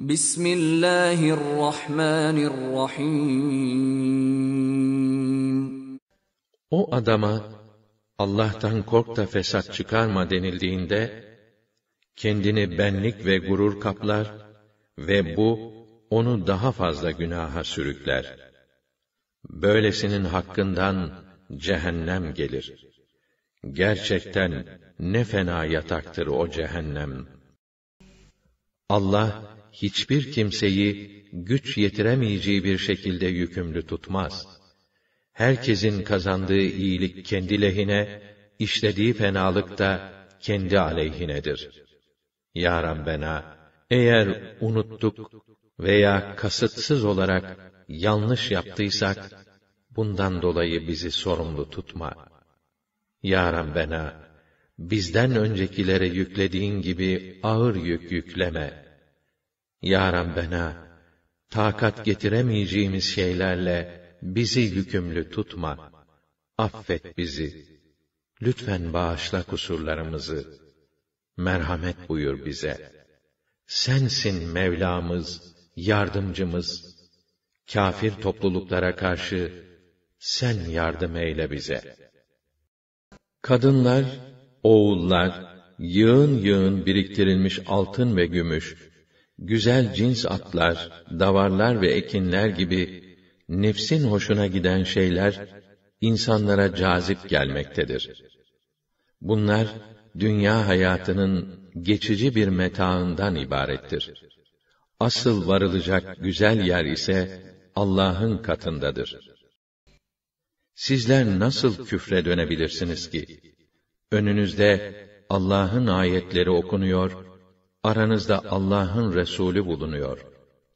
Bismillahirrahmanirrahim. O adama Allah'tan kork da fesat çıkarma denildiğinde kendini benlik ve gurur kaplar ve bu onu daha fazla günaha sürükler. Böylesinin hakkından cehennem gelir. Gerçekten ne fena yataktır o cehennem. Allah hiçbir kimseyi güç yetiremeyeceği bir şekilde yükümlü tutmaz. Herkesin kazandığı iyilik kendi lehine, işlediği fenalık da kendi aleyhinedir. Ya Rabbena, eğer unuttuk veya kasıtsız olarak yanlış yaptıysak, bundan dolayı bizi sorumlu tutma. Ya Rabbena, bizden öncekilere yüklediğin gibi ağır yük yükleme.'' Ya Rabbena, takat getiremeyeceğimiz şeylerle bizi yükümlü tutma. Affet bizi. Lütfen bağışla kusurlarımızı. Merhamet buyur bize. Sensin Mevlamız, yardımcımız. Kafir topluluklara karşı sen yardım eyle bize. Kadınlar, oğullar, yığın yığın biriktirilmiş altın ve gümüş, güzel cins atlar, davarlar ve ekinler gibi nefsin hoşuna giden şeyler insanlara cazip gelmektedir. Bunlar dünya hayatının geçici bir metaından ibarettir. Asıl varılacak güzel yer ise Allah'ın katındadır. Sizler nasıl küfre dönebilirsiniz ki? Önünüzde Allah'ın ayetleri okunuyor aranızda Allah'ın Resulü bulunuyor.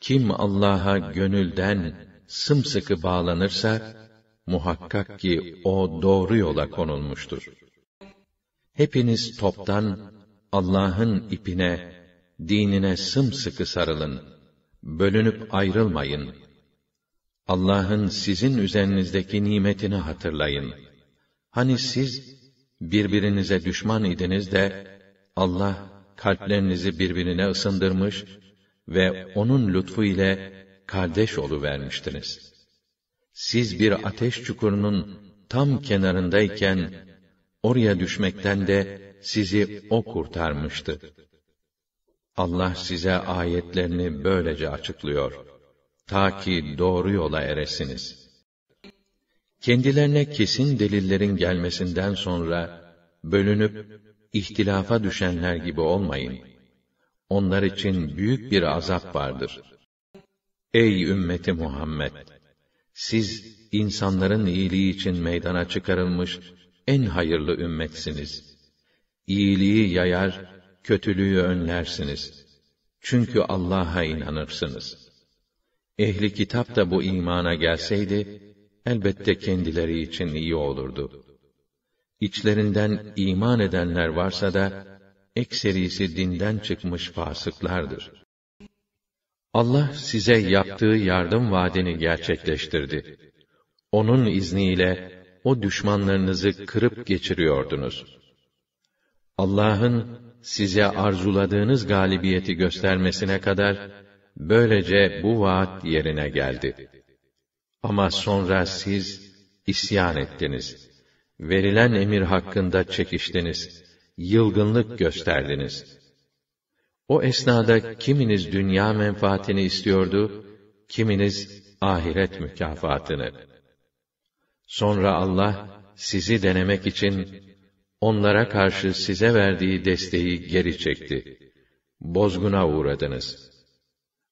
Kim Allah'a gönülden sımsıkı bağlanırsa, muhakkak ki o doğru yola konulmuştur. Hepiniz toptan Allah'ın ipine, dinine sımsıkı sarılın. Bölünüp ayrılmayın. Allah'ın sizin üzerinizdeki nimetini hatırlayın. Hani siz birbirinize düşman idiniz de Allah kalplerinizi birbirine ısındırmış ve onun lütfu ile kardeş oluvermiştiniz. Siz bir ateş çukurunun tam kenarındayken oraya düşmekten de sizi o kurtarmıştı. Allah size ayetlerini böylece açıklıyor. Ta ki doğru yola eresiniz. Kendilerine kesin delillerin gelmesinden sonra bölünüp ihtilafa düşenler gibi olmayın. Onlar için büyük bir azap vardır. Ey ümmeti Muhammed! Siz insanların iyiliği için meydana çıkarılmış en hayırlı ümmetsiniz. İyiliği yayar, kötülüğü önlersiniz. Çünkü Allah'a inanırsınız. Ehli kitap da bu imana gelseydi, elbette kendileri için iyi olurdu. İçlerinden iman edenler varsa da, ekserisi dinden çıkmış fasıklardır. Allah size yaptığı yardım vaadini gerçekleştirdi. Onun izniyle o düşmanlarınızı kırıp geçiriyordunuz. Allah'ın size arzuladığınız galibiyeti göstermesine kadar böylece bu vaat yerine geldi. Ama sonra siz isyan ettiniz.'' verilen emir hakkında çekiştiniz, yılgınlık gösterdiniz. O esnada kiminiz dünya menfaatini istiyordu, kiminiz ahiret mükafatını. Sonra Allah sizi denemek için onlara karşı size verdiği desteği geri çekti. Bozguna uğradınız.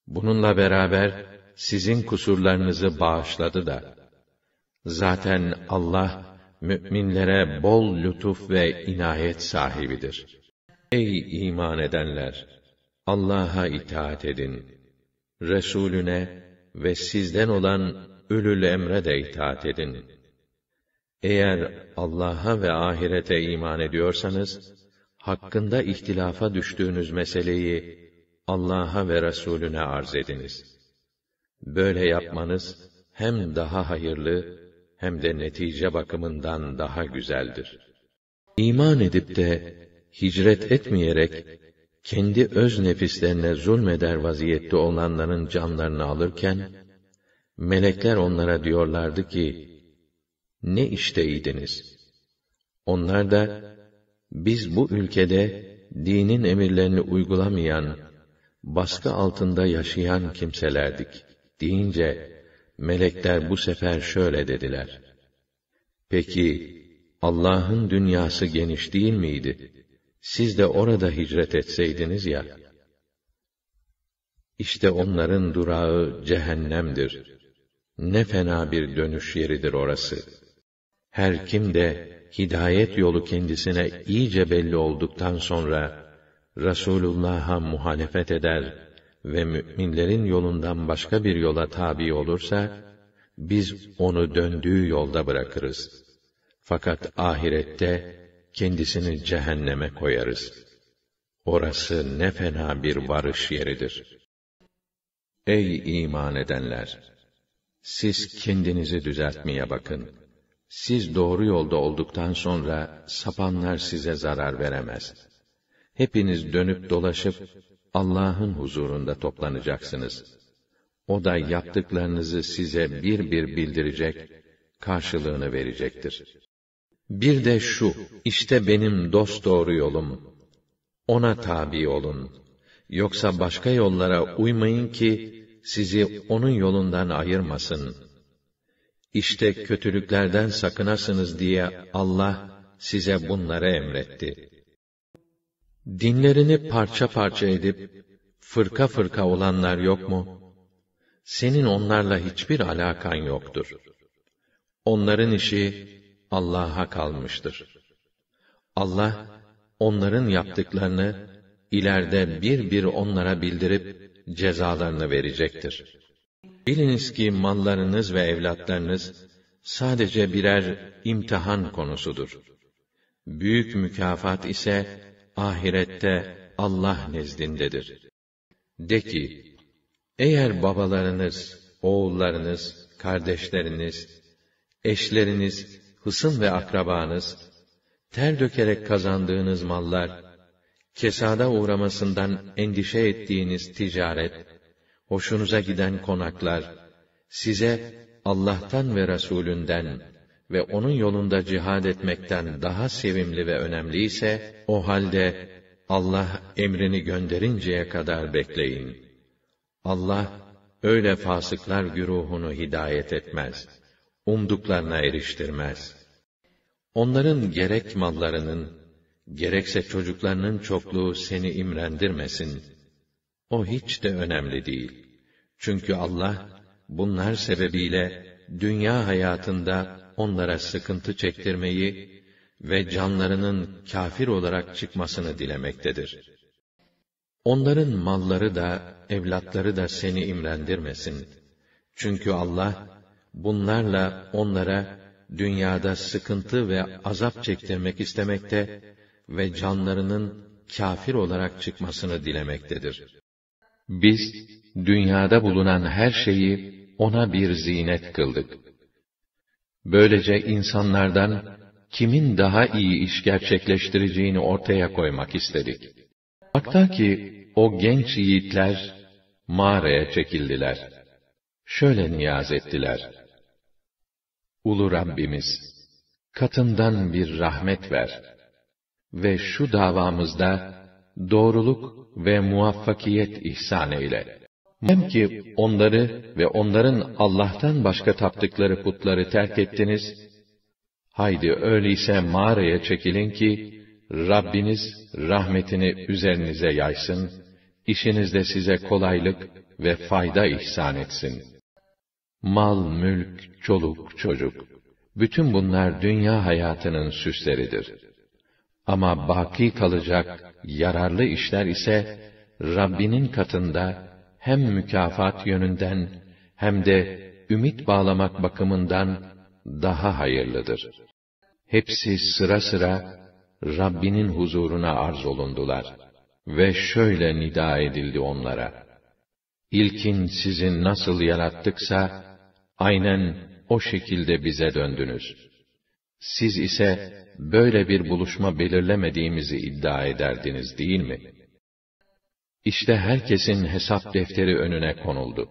Bununla beraber sizin kusurlarınızı bağışladı da. Zaten Allah müminlere bol lütuf ve inayet sahibidir. Ey iman edenler! Allah'a itaat edin. Resulüne ve sizden olan ölül emre de itaat edin. Eğer Allah'a ve ahirete iman ediyorsanız, hakkında ihtilafa düştüğünüz meseleyi Allah'a ve Resulüne arz ediniz. Böyle yapmanız hem daha hayırlı hem de netice bakımından daha güzeldir. İman edip de hicret etmeyerek kendi öz nefislerine zulmeder vaziyette olanların canlarını alırken melekler onlara diyorlardı ki ne işteydiniz? Onlar da biz bu ülkede dinin emirlerini uygulamayan, baskı altında yaşayan kimselerdik deyince melekler bu sefer şöyle dediler. Peki, Allah'ın dünyası geniş değil miydi? Siz de orada hicret etseydiniz ya. İşte onların durağı cehennemdir. Ne fena bir dönüş yeridir orası. Her kim de hidayet yolu kendisine iyice belli olduktan sonra Resulullah'a muhalefet eder, ve müminlerin yolundan başka bir yola tabi olursa, biz onu döndüğü yolda bırakırız. Fakat ahirette kendisini cehenneme koyarız. Orası ne fena bir varış yeridir. Ey iman edenler! Siz kendinizi düzeltmeye bakın. Siz doğru yolda olduktan sonra sapanlar size zarar veremez. Hepiniz dönüp dolaşıp Allah'ın huzurunda toplanacaksınız. O da yaptıklarınızı size bir bir bildirecek, karşılığını verecektir. Bir de şu, işte benim dost doğru yolum. Ona tabi olun. Yoksa başka yollara uymayın ki, sizi onun yolundan ayırmasın. İşte kötülüklerden sakınasınız diye Allah size bunları emretti.'' Dinlerini parça parça edip, fırka fırka olanlar yok mu? Senin onlarla hiçbir alakan yoktur. Onların işi, Allah'a kalmıştır. Allah, onların yaptıklarını, ileride bir bir onlara bildirip, cezalarını verecektir. Biliniz ki mallarınız ve evlatlarınız, sadece birer imtihan konusudur. Büyük mükafat ise, ahirette Allah nezdindedir. De ki, eğer babalarınız, oğullarınız, kardeşleriniz, eşleriniz, hısım ve akrabanız, ter dökerek kazandığınız mallar, kesada uğramasından endişe ettiğiniz ticaret, hoşunuza giden konaklar, size Allah'tan ve Resulünden ve onun yolunda cihad etmekten daha sevimli ve önemli ise o halde Allah emrini gönderinceye kadar bekleyin. Allah öyle fasıklar güruhunu hidayet etmez. Umduklarına eriştirmez. Onların gerek mallarının, gerekse çocuklarının çokluğu seni imrendirmesin. O hiç de önemli değil. Çünkü Allah, bunlar sebebiyle dünya hayatında onlara sıkıntı çektirmeyi ve canlarının kafir olarak çıkmasını dilemektedir. Onların malları da, evlatları da seni imrendirmesin. Çünkü Allah, bunlarla onlara dünyada sıkıntı ve azap çektirmek istemekte ve canlarının kafir olarak çıkmasını dilemektedir. Biz, dünyada bulunan her şeyi ona bir zinet kıldık. Böylece insanlardan kimin daha iyi iş gerçekleştireceğini ortaya koymak istedik. Hatta ki o genç yiğitler mağaraya çekildiler. Şöyle niyaz ettiler. Ulu Rabbimiz, katından bir rahmet ver ve şu davamızda doğruluk ve muvaffakiyet ihsan eyle.'' Hem ki onları ve onların Allah'tan başka taptıkları putları terk ettiniz. Haydi öyleyse mağaraya çekilin ki, Rabbiniz rahmetini üzerinize yaysın, işinizde size kolaylık ve fayda ihsan etsin. Mal, mülk, çoluk, çocuk, bütün bunlar dünya hayatının süsleridir. Ama baki kalacak yararlı işler ise, Rabbinin katında hem mükafat yönünden hem de ümit bağlamak bakımından daha hayırlıdır. Hepsi sıra sıra Rabbinin huzuruna arz olundular ve şöyle nida edildi onlara. İlkin sizin nasıl yarattıksa, aynen o şekilde bize döndünüz. Siz ise böyle bir buluşma belirlemediğimizi iddia ederdiniz değil mi?' İşte herkesin hesap defteri önüne konuldu.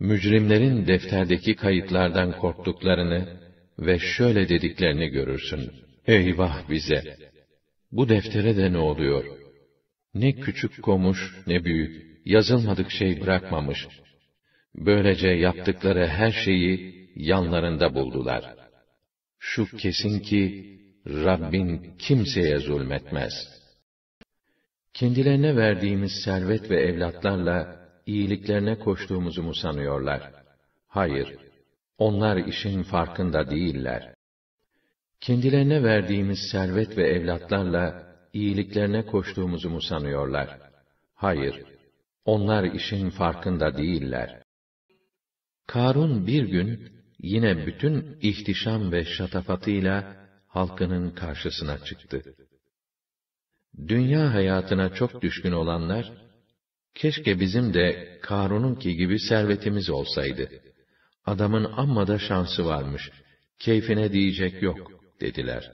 Mücrimlerin defterdeki kayıtlardan korktuklarını ve şöyle dediklerini görürsün. Eyvah bize! Bu deftere de ne oluyor? Ne küçük komuş, ne büyük, yazılmadık şey bırakmamış. Böylece yaptıkları her şeyi yanlarında buldular. Şu kesin ki, Rabbin kimseye zulmetmez.'' kendilerine verdiğimiz servet ve evlatlarla iyiliklerine koştuğumuzu mu sanıyorlar? Hayır, onlar işin farkında değiller. Kendilerine verdiğimiz servet ve evlatlarla iyiliklerine koştuğumuzu mu sanıyorlar? Hayır, onlar işin farkında değiller. Karun bir gün yine bütün ihtişam ve şatafatıyla halkının karşısına çıktı. Dünya hayatına çok düşkün olanlar, keşke bizim de Karun'unki gibi servetimiz olsaydı. Adamın amma da şansı varmış, keyfine diyecek yok, dediler.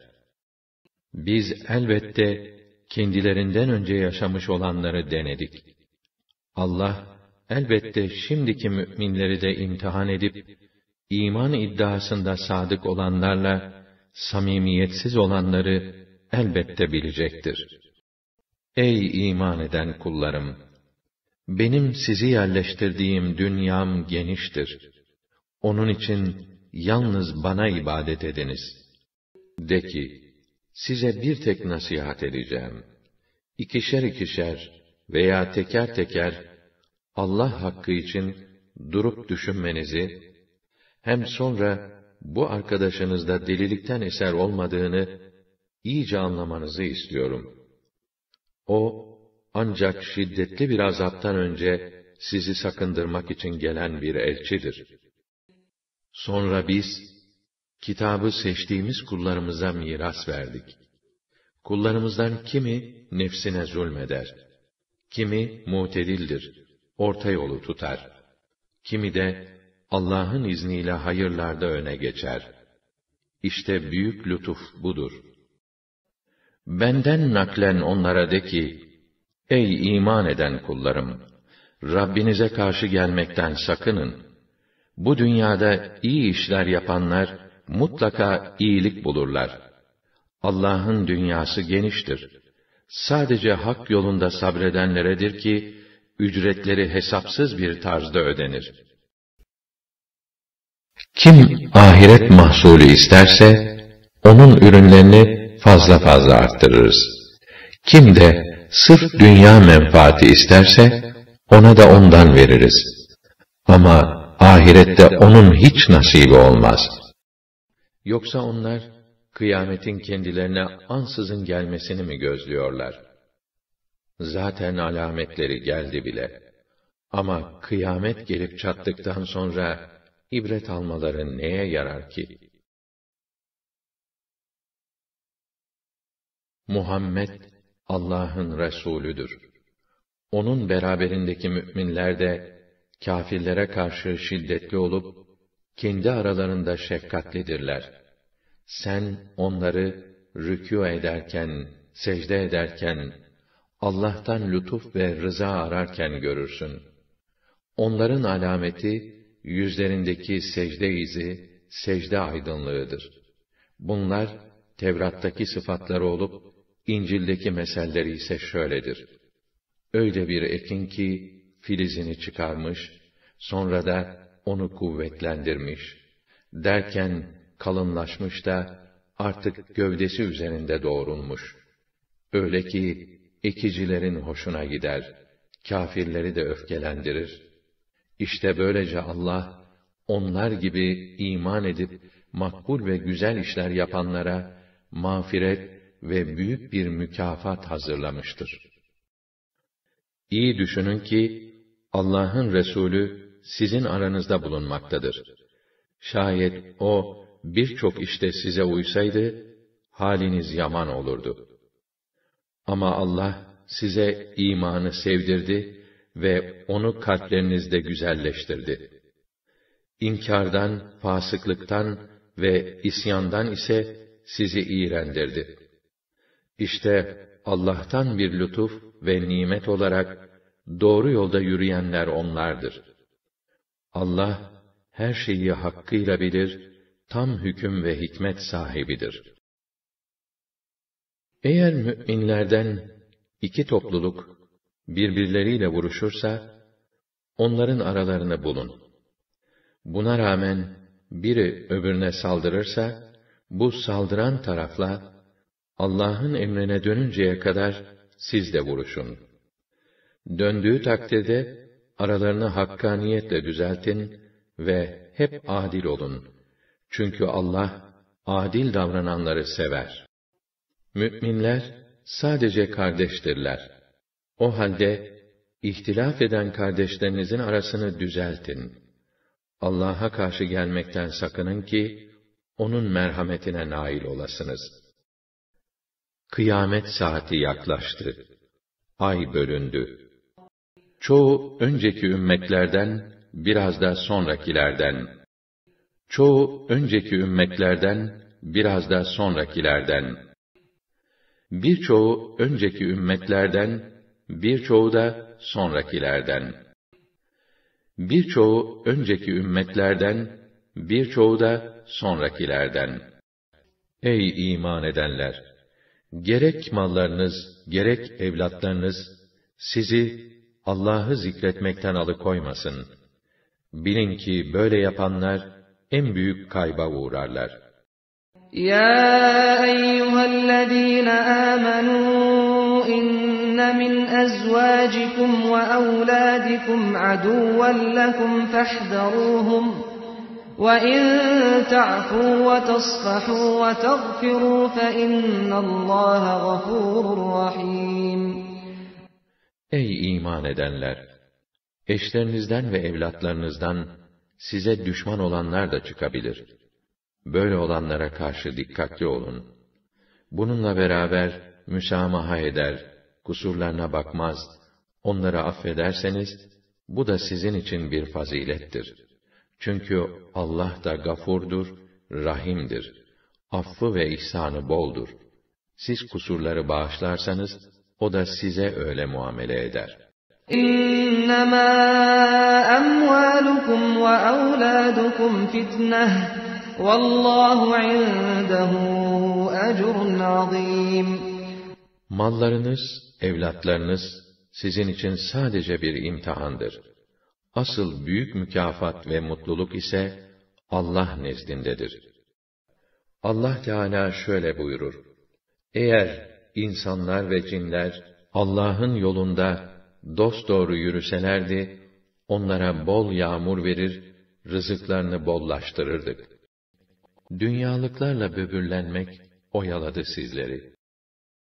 Biz elbette kendilerinden önce yaşamış olanları denedik. Allah, elbette şimdiki müminleri de imtihan edip, iman iddiasında sadık olanlarla, samimiyetsiz olanları elbette bilecektir.'' Ey iman eden kullarım! Benim sizi yerleştirdiğim dünyam geniştir. Onun için yalnız bana ibadet ediniz. De ki, size bir tek nasihat edeceğim. İkişer ikişer veya teker teker Allah hakkı için durup düşünmenizi, hem sonra bu arkadaşınızda delilikten eser olmadığını iyice anlamanızı istiyorum.'' O, ancak şiddetli bir azaptan önce sizi sakındırmak için gelen bir elçidir. Sonra biz, kitabı seçtiğimiz kullarımıza miras verdik. Kullarımızdan kimi nefsine zulmeder, kimi mutedildir, orta yolu tutar, kimi de Allah'ın izniyle hayırlarda öne geçer. İşte büyük lütuf budur.'' Benden naklen onlara de ki, Ey iman eden kullarım! Rabbinize karşı gelmekten sakının. Bu dünyada iyi işler yapanlar, mutlaka iyilik bulurlar. Allah'ın dünyası geniştir. Sadece hak yolunda sabredenleredir ki, ücretleri hesapsız bir tarzda ödenir. Kim ahiret mahsulü isterse, onun ürünlerini fazla fazla arttırırız. Kim de sırf dünya menfaati isterse, ona da ondan veririz. Ama ahirette onun hiç nasibi olmaz. Yoksa onlar, kıyametin kendilerine ansızın gelmesini mi gözlüyorlar? Zaten alametleri geldi bile. Ama kıyamet gelip çattıktan sonra, ibret almaları neye yarar ki? Muhammed Allah'ın Resulüdür. Onun beraberindeki müminler de kafirlere karşı şiddetli olup kendi aralarında şefkatlidirler. Sen onları rükû ederken, secde ederken, Allah'tan lütuf ve rıza ararken görürsün. Onların alameti yüzlerindeki secde izi, secde aydınlığıdır. Bunlar Tevrat'taki sıfatları olup İncil'deki meselleri ise şöyledir. Öyle bir ekin ki, filizini çıkarmış, sonra da onu kuvvetlendirmiş. Derken kalınlaşmış da artık gövdesi üzerinde doğrulmuş. Öyle ki ekicilerin hoşuna gider, kafirleri de öfkelendirir. İşte böylece Allah, onlar gibi iman edip makbul ve güzel işler yapanlara mağfiret ve büyük bir mükafat hazırlamıştır. İyi düşünün ki Allah'ın Resulü sizin aranızda bulunmaktadır. Şayet o birçok işte size uysaydı haliniz yaman olurdu. Ama Allah size imanı sevdirdi ve onu kalplerinizde güzelleştirdi. İnkardan, fasıklıktan ve isyandan ise sizi iğrendirdi. İşte Allah'tan bir lütuf ve nimet olarak doğru yolda yürüyenler onlardır. Allah her şeyi hakkıyla bilir, tam hüküm ve hikmet sahibidir. Eğer müminlerden iki topluluk birbirleriyle vuruşursa onların aralarını bulun. Buna rağmen biri öbürüne saldırırsa bu saldıran tarafla Allah'ın emrine dönünceye kadar siz de vuruşun. Döndüğü takdirde aralarını hakkaniyetle düzeltin ve hep adil olun. Çünkü Allah adil davrananları sever. Müminler sadece kardeştirler. O halde ihtilaf eden kardeşlerinizin arasını düzeltin. Allah'a karşı gelmekten sakının ki onun merhametine nail olasınız.'' Kıyamet saati yaklaştı. Ay bölündü. Çoğu önceki ümmetlerden, biraz da sonrakilerden. Çoğu önceki ümmetlerden, biraz da sonrakilerden. Birçoğu önceki ümmetlerden, birçoğu da sonrakilerden. Birçoğu önceki ümmetlerden, birçoğu da sonrakilerden. Ey iman edenler! Gerek mallarınız, gerek evlatlarınız, sizi Allah'ı zikretmekten alıkoymasın. Bilin ki böyle yapanlar, en büyük kayba uğrarlar. Ya eyyühellezîne âmenû inne min ezvâcikum ve evlâdikum aduvven lekum fehzerûhum. Ey iman edenler! Eşlerinizden ve evlatlarınızdan size düşman olanlar da çıkabilir. Böyle olanlara karşı dikkatli olun. Bununla beraber müsamaha eder, kusurlarına bakmaz, onları affederseniz, bu da sizin için bir fazilettir.'' Çünkü Allah da gafurdur, rahimdir. Affı ve ihsanı boldur. Siz kusurları bağışlarsanız, o da size öyle muamele eder. İnnemâ emvâlukum ve evlâdukum fitneh. Vallahu indehu ecrun Mallarınız, evlatlarınız sizin için sadece bir imtihandır. Asıl büyük mükafat ve mutluluk ise Allah nezdindedir. Allah Teala şöyle buyurur: Eğer insanlar ve cinler Allah'ın yolunda dost doğru yürüselerdi, onlara bol yağmur verir, rızıklarını bollaştırırdık. Dünyalıklarla böbürlenmek oyaladı sizleri.